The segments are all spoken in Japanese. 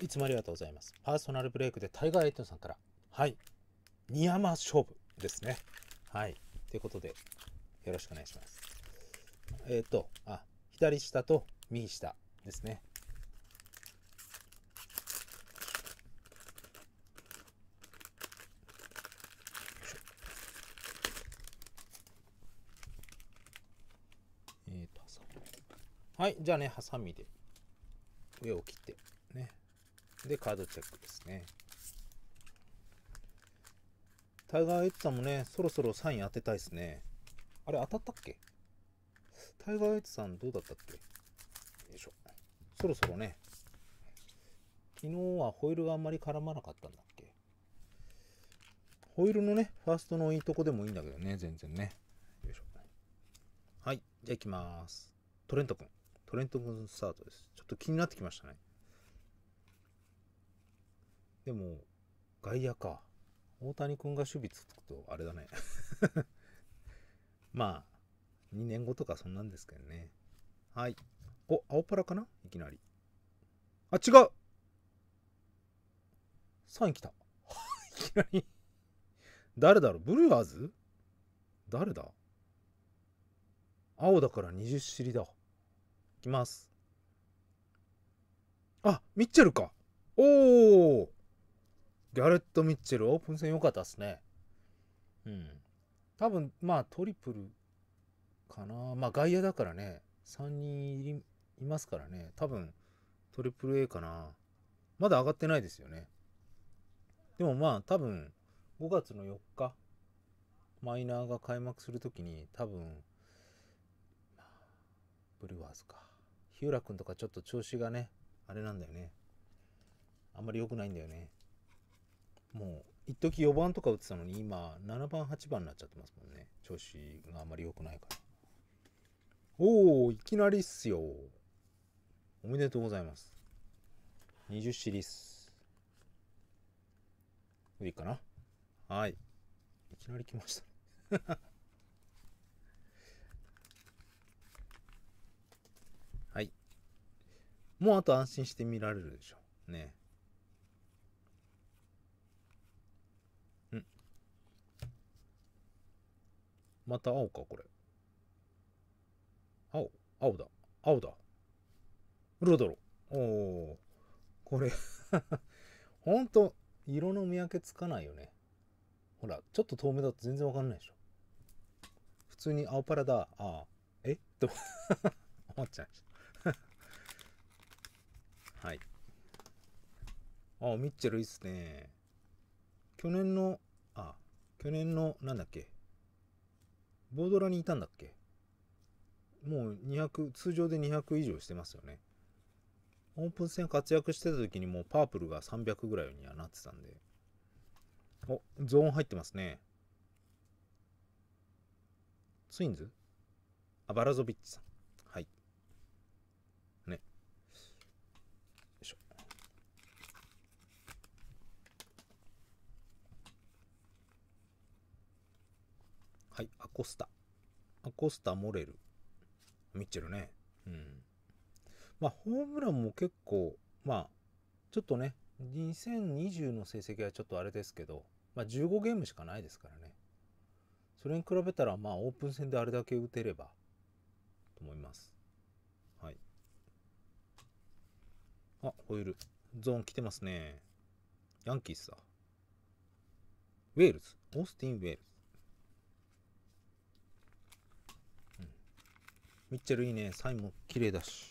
いつもありがとうございます。パーソナルブレイクでタイガーエイトさんから、はい、二山勝負ですね。はい。ということで、よろしくお願いします。えっ、ー、と、あ、左下と右下ですね。えと、はい、じゃあね、ハサミで上を切って。でカードチェックですね。タイガー・エッツさんもね、そろそろサイン当てたいですね。あれ、当たったっけタイガー・エッツさんどうだったっけよいしょ。そろそろね、昨日はホイールがあんまり絡まなかったんだっけホイールのね、ファーストのいいとこでもいいんだけどね、全然ね。よいしょ。はい、じゃあ行きます。トレント君。トレント君スタートです。ちょっと気になってきましたね。でも、外野か。大谷君が守備つくと、あれだね まあ、2年後とかそんなんですけどね。はい。お、青パラかないきなり。あ、違う !3 位来た。いきなり誰だろうブルーアーズ誰だ青だから20尻だ。いきます。あ、ミッチェルか。おおギャレット・ミッチェル、オープン戦良かったっすね。うん。多分、まあ、トリプルかな。まあ、外野だからね、3人いますからね、多分、トリプル A かな。まだ上がってないですよね。でもまあ、多分、5月の4日、マイナーが開幕するときに、多分、ブルワーズか。日浦君とかちょっと調子がね、あれなんだよね。あんまり良くないんだよね。もう一時4番とか打ってたのに今7番8番になっちゃってますもんね調子があんまり良くないからおおいきなりっすよおめでとうございます20シリーズいいかなはいいきなり来ました はいもうあと安心して見られるでしょうねまた青か、これ。青、青だ、青だ。ロドロ。おお。これ ほんと、色の見分けつかないよね。ほら、ちょっと遠目だと全然わかんないでしょ。普通に青パラだ、ああ、えっと 思っちゃいました。はい。ああ、ミッチェルいいっすね。去年の、あ、去年の、なんだっけ、ボードラにいたんだっけもう200、通常で200以上してますよね。オープン戦活躍してた時にもうパープルが300ぐらいにはなってたんで。お、ゾーン入ってますね。ツインズあ、バラゾビッチさん。はい、アコスタ。アコスタ、モレル。ミッチェルね。うん。まあ、ホームランも結構、まあ、ちょっとね、2020の成績はちょっとあれですけど、まあ、15ゲームしかないですからね。それに比べたら、まあ、オープン戦であれだけ打てれば、と思います。はい。あ、ホイール。ゾーン来てますね。ヤンキースだ。ウェールズ。オースティン・ウェールズ。ミッチェルいいね。サインも綺麗だし。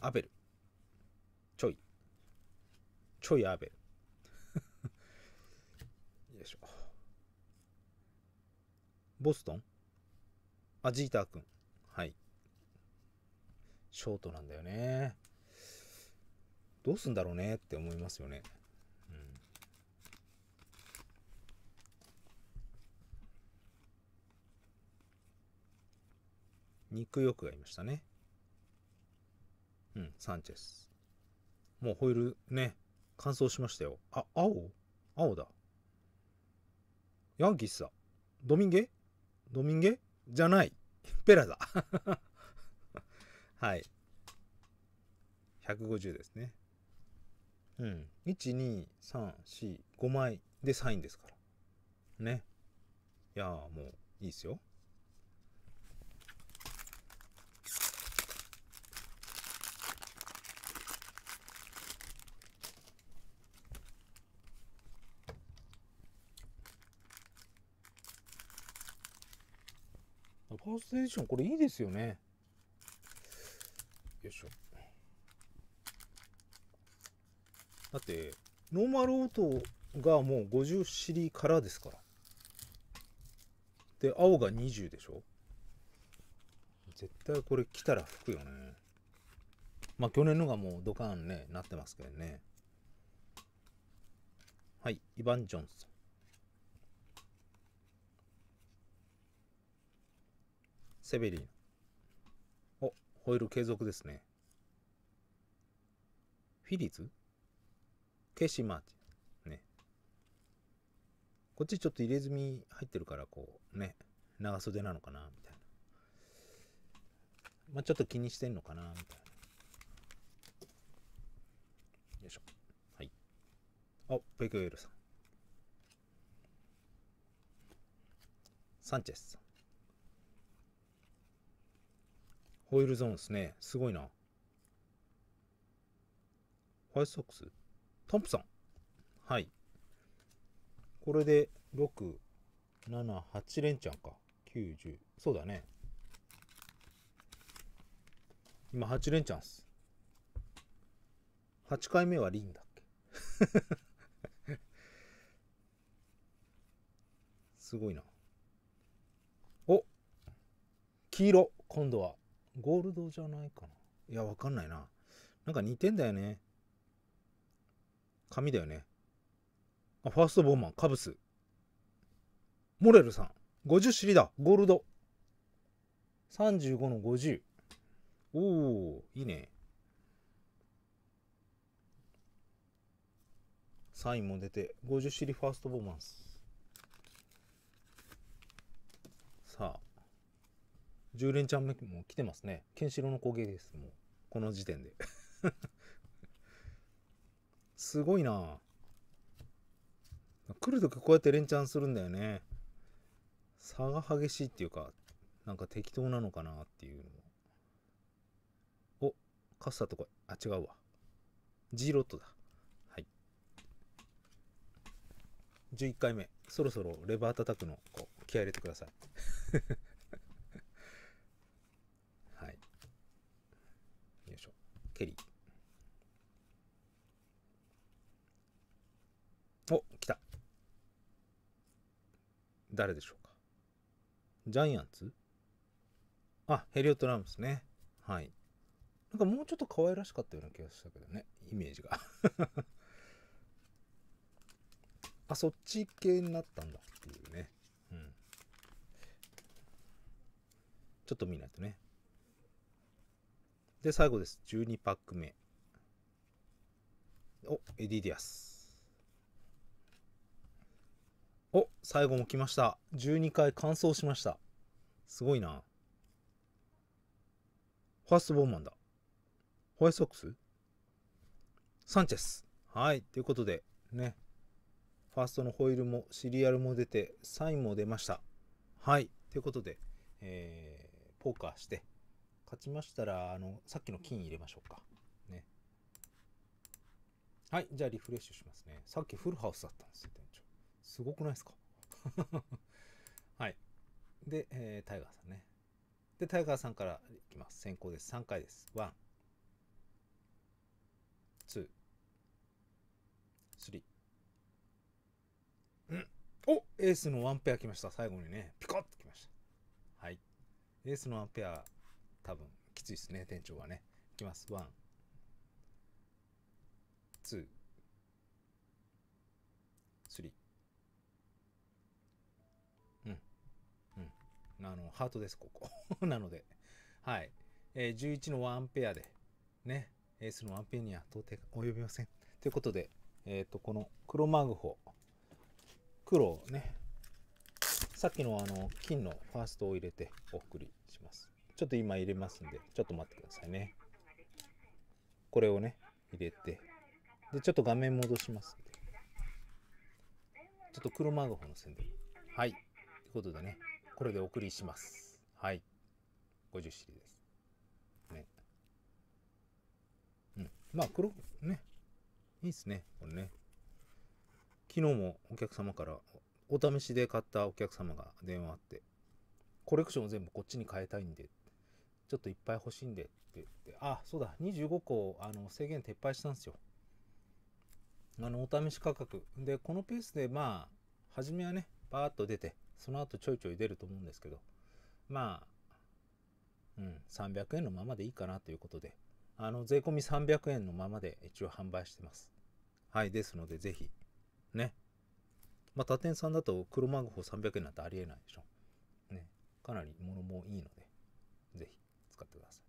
アベル。ちょい。ちょいアベル。よいしょ。ボストンあ、ジーター君。はい。ショートなんだよね。どうすんだろうねって思いますよね。肉欲がいましたね。うん、サンチェス。もうホイールね、乾燥しましたよ。あ、青青だ。ヤンキースだ。ドミンゲドミンゲじゃない。ペラだ。はい。150ですね。うん。1、2、3、4、5枚でサインですから。ね。いやーもういいっすよ。ファーストエディション、これいいですよね。よいしょ。だって、ノーマルオートがもう50シリからですから。で、青が20でしょ絶対これ来たら吹くよね。まあ去年のがもうドカーンね、なってますけどね。はい、イヴァン・ジョンソン。セベリン。お、ホイール継続ですね。フィリーズケシマーチ。ね。こっちちょっと入れ墨入ってるから、こう、ね。長袖なのかなみたいな。まあ、ちょっと気にしてんのかなみたいな。よいしょ。はい。あ、ベクエルさん。サンチェスさん。ホイールゾーンですね。すごいな。ファイスソックストンプソンはい。これで、6、7、8連チャンか。9、10。そうだね。今、8連チャンっす。8回目はリンだっけ すごいな。お黄色今度はゴールドじゃないかな。いや、わかんないな。なんか似てんだよね。紙だよね。あ、ファーストボーマン、カブス。モレルさん、50尻だ、ゴールド。35の50。おお、いいね。サインも出て、50尻ファーストボーマンス。10連チャン目も来てますね。ケンシロウの攻撃です。もう。この時点で すごいな来るときこうやって連チャンするんだよね。差が激しいっていうか、なんか適当なのかなっていうのお、カッサとこい。あ、違うわ。G ロットだ。はい。11回目。そろそろレバー叩くの、こう、気合入れてください。よいしょケリー。お、来た。誰でしょうか。ジャイアンツあ、ヘリオトラムスね。はい。なんかもうちょっと可愛らしかったような気がしたけどね、イメージが。あ、そっち系になったんだっていうね。うん。ちょっと見ないとね。で、最後です。12パック目。お、エディディアス。お、最後も来ました。12回完走しました。すごいな。ファーストボーマンだ。ホワイトソックスサンチェス。はい。ということで、ね。ファーストのホイールもシリアルも出て、サインも出ました。はい。ということで、えー、ポーカーして、勝ちましたら、あの、さっきの金入れましょうか。ね。はい、じゃあリフレッシュしますね。さっきフルハウスだったんですよ、店長。すごくないですか はい。で、えー、タイガーさんね。で、タイガーさんからいきます。先行です。3回です。1、2、3。うん。おエースのワンペア来ました。最後にね、ピコッと来ました。はい。エースのワンペア多分きついですね、店長はね。いきます。ワン、ツー、スリー。うん。うん。あの、ハートです、ここ。なので、はい。えー、11のワンペアで、ね、エースのワンペアには到底及びません。ということで、えっ、ー、と、この黒マグホ、黒をね、さっきのあの、金のファーストを入れてお送りします。ちょっと今入れますんで、ちょっと待ってくださいね。これをね、入れて、で、ちょっと画面戻しますんで。ちょっと黒マグホの宣伝。はい。ということでね、これでお送りします。はい。50シリです。ね。うん。まあ、黒、ね。いいっすね。これね。昨日もお客様から、お試しで買ったお客様が電話あって、コレクションを全部こっちに変えたいんでちょっといっぱい欲しいんでって言って、あ、そうだ、25個、あの、制限撤廃したんですよ。あの、お試し価格。で、このペースで、まあ、初めはね、バーっと出て、その後ちょいちょい出ると思うんですけど、まあ、うん、300円のままでいいかなということで、あの、税込み300円のままで一応販売してます。はい、ですので、ぜひ、ね。まあ、他店さんだと黒マグホ300円なんてありえないでしょ。ね。かなり物もいいので。ってくださ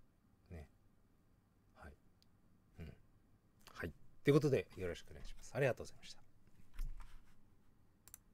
い。ね。はい。うん。はい。ということで、よろしくお願いします。ありがとうございました。